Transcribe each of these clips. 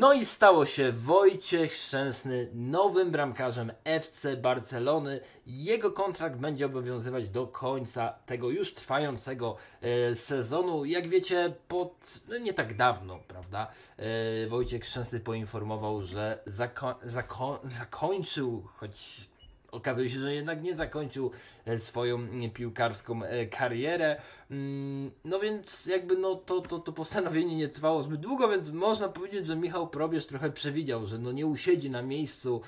No i stało się Wojciech Szczęsny nowym bramkarzem FC Barcelony. Jego kontrakt będzie obowiązywać do końca tego już trwającego e, sezonu. Jak wiecie, pod no nie tak dawno, prawda? E, Wojciech Szczęsny poinformował, że zako zako zakończył, choć okazuje się, że jednak nie zakończył e, swoją e, piłkarską e, karierę. Mm, no więc jakby no to, to, to postanowienie nie trwało zbyt długo, więc można powiedzieć, że Michał Probierz trochę przewidział, że no nie usiedzi na miejscu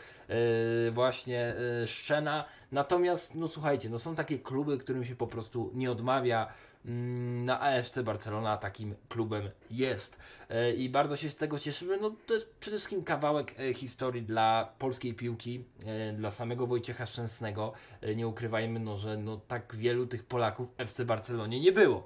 właśnie Szczena. Natomiast no słuchajcie, no są takie kluby, którym się po prostu nie odmawia Mm, na AFC Barcelona takim klubem jest. E, I bardzo się z tego cieszymy. No, to jest przede wszystkim kawałek e, historii dla polskiej piłki, e, dla samego Wojciecha Szczęsnego. Nie ukrywajmy, no, że no, tak wielu tych Polaków w FC Barcelonie nie było.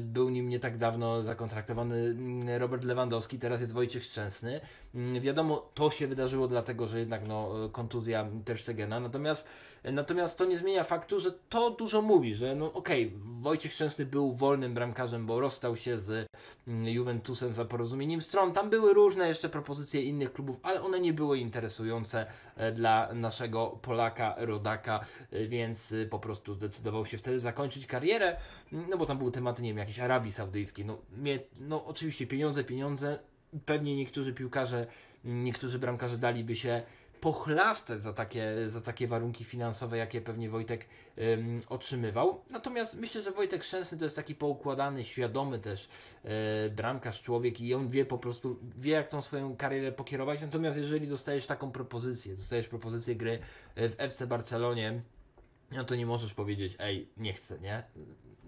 Był nim nie tak dawno zakontraktowany mm, Robert Lewandowski, teraz jest Wojciech Szczęsny. Mm, wiadomo, to się wydarzyło dlatego, że jednak no, kontuzja Terstegena. Natomiast, natomiast to nie zmienia faktu, że to dużo mówi, że no okej, okay, Wojciech Szczęsny Szczęsny był wolnym bramkarzem, bo rozstał się z mm, Juventusem za porozumieniem stron. Tam były różne jeszcze propozycje innych klubów, ale one nie były interesujące e, dla naszego Polaka, rodaka, e, więc e, po prostu zdecydował się wtedy zakończyć karierę, no bo tam były tematy, nie wiem, jakiejś Arabii Saudyjskiej. No, mnie, no oczywiście pieniądze, pieniądze. Pewnie niektórzy piłkarze, niektórzy bramkarze daliby się pochlaste za takie, za takie warunki finansowe, jakie pewnie Wojtek ym, otrzymywał. Natomiast myślę, że Wojtek Szczęsny to jest taki poukładany, świadomy też yy, bramkarz, człowiek i on wie po prostu, wie jak tą swoją karierę pokierować. Natomiast jeżeli dostajesz taką propozycję, dostajesz propozycję gry w FC Barcelonie, no to nie możesz powiedzieć, ej, nie chcę, nie?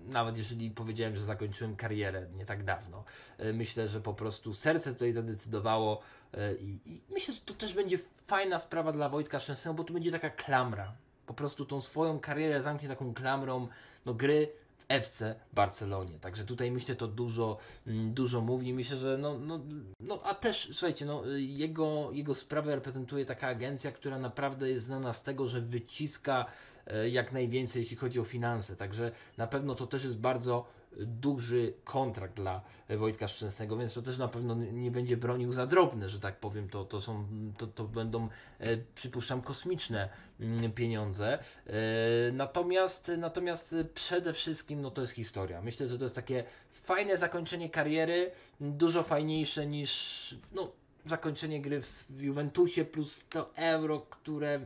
Nawet jeżeli powiedziałem, że zakończyłem karierę nie tak dawno, e, myślę, że po prostu serce tutaj zadecydowało e, i, i myślę, że to też będzie fajna sprawa dla Wojtka Szczęsnego, bo to będzie taka klamra. Po prostu tą swoją karierę zamknie taką klamrą no, gry FC Barcelonie. Także tutaj myślę, to dużo, mm, dużo mówi. Myślę, że no, no, no a też słuchajcie, no, jego, jego sprawę reprezentuje taka agencja, która naprawdę jest znana z tego, że wyciska e, jak najwięcej, jeśli chodzi o finanse. Także na pewno to też jest bardzo duży kontrakt dla Wojtka Szczęsnego, więc to też na pewno nie będzie bronił za drobne, że tak powiem, to, to, są, to, to będą, e, przypuszczam, kosmiczne mm, pieniądze. E, natomiast, natomiast przede wszystkim no, to jest historia. Myślę, że to jest takie fajne zakończenie kariery, dużo fajniejsze niż no, zakończenie gry w Juventusie plus to euro, które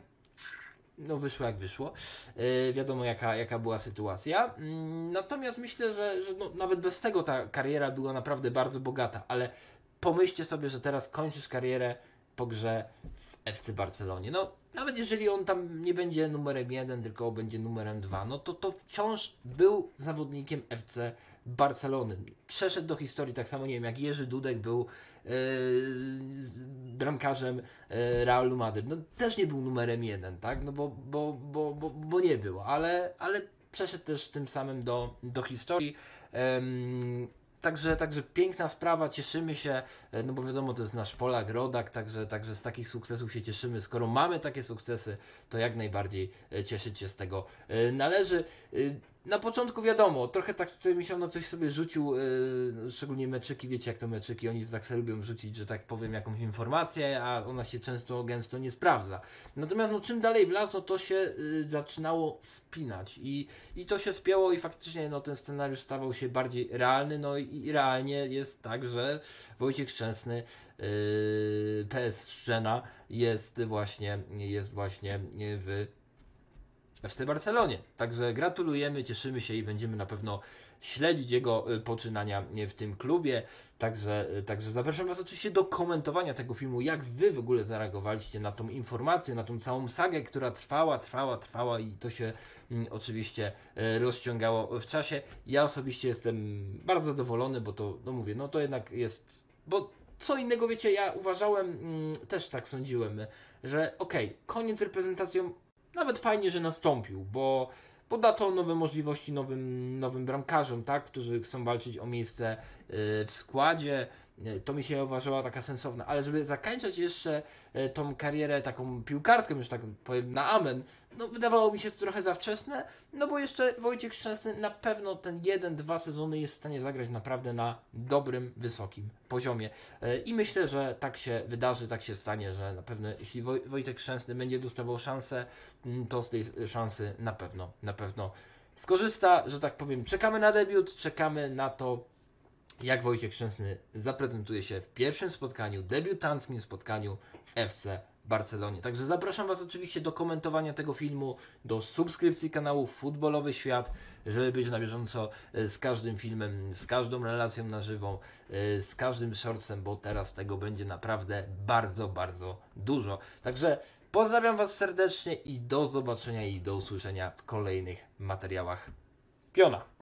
no wyszło jak wyszło. Yy, wiadomo, jaka, jaka była sytuacja. Yy, natomiast myślę, że, że no, nawet bez tego ta kariera była naprawdę bardzo bogata, ale pomyślcie sobie, że teraz kończysz karierę po grze w FC Barcelonie. No, nawet jeżeli on tam nie będzie numerem 1, tylko będzie numerem 2, no to to wciąż był zawodnikiem FC Barcelony. Barcelony. Przeszedł do historii tak samo, nie wiem, jak Jerzy Dudek był yy, bramkarzem yy, Realu Madryt. No też nie był numerem jeden, tak? No bo, bo, bo, bo, bo nie był, ale, ale przeszedł też tym samym do, do historii. Yy, Także, także piękna sprawa, cieszymy się, e, no bo wiadomo, to jest nasz Polak, rodak, także, także z takich sukcesów się cieszymy. Skoro mamy takie sukcesy, to jak najbardziej cieszyć się z tego należy na początku wiadomo, trochę tak tutaj miesiąc ktoś sobie rzucił, yy, szczególnie meczyki, wiecie jak to meczyki, oni to tak sobie lubią rzucić, że tak powiem jakąś informację, a ona się często gęsto nie sprawdza. Natomiast no, czym dalej w las, no to się yy, zaczynało spinać i, i to się spięło i faktycznie no, ten scenariusz stawał się bardziej realny, no i, i realnie jest tak, że Wojciech Szczęsny yy, PS Szczena jest właśnie, jest właśnie w FC Barcelonie. Także gratulujemy, cieszymy się i będziemy na pewno śledzić jego y, poczynania y, w tym klubie. Także, y, także zapraszam Was oczywiście do komentowania tego filmu, jak Wy w ogóle zareagowaliście na tą informację, na tą całą sagę, która trwała, trwała, trwała i to się mm, oczywiście rozciągało w czasie. Ja osobiście jestem bardzo zadowolony, bo to, no mówię, no to jednak jest, bo co innego wiecie, ja uważałem, mm, też tak sądziłem, że okej, okay, koniec reprezentacją nawet fajnie, że nastąpił, bo, poda da to nowe możliwości nowym, nowym bramkarzom, tak, którzy chcą walczyć o miejsce y, w składzie. E, to mi się uważała taka sensowna, ale żeby zakończyć jeszcze e, tą karierę taką piłkarską, już tak powiem na amen, no wydawało mi się to trochę za wczesne, no bo jeszcze Wojciech Szczęsny na pewno ten jeden, dwa sezony jest w stanie zagrać naprawdę na dobrym, wysokim poziomie. E, I myślę, że tak się wydarzy, tak się stanie, że na pewno jeśli Wojtek Szczęsny będzie dostawał szansę, mm, to z tej szansy na pewno, na pewno skorzysta, że tak powiem. Czekamy na debiut, czekamy na to, jak Wojciech Szczęsny zaprezentuje się w pierwszym spotkaniu, debiutanckim spotkaniu w FC Barcelonie. Także zapraszam Was oczywiście do komentowania tego filmu, do subskrypcji kanału Futbolowy Świat, żeby być na bieżąco e, z każdym filmem, z każdą relacją na żywo, e, z każdym shortsem, bo teraz tego będzie naprawdę bardzo, bardzo dużo. Także pozdrawiam Was serdecznie i do zobaczenia i do usłyszenia w kolejnych materiałach Piona.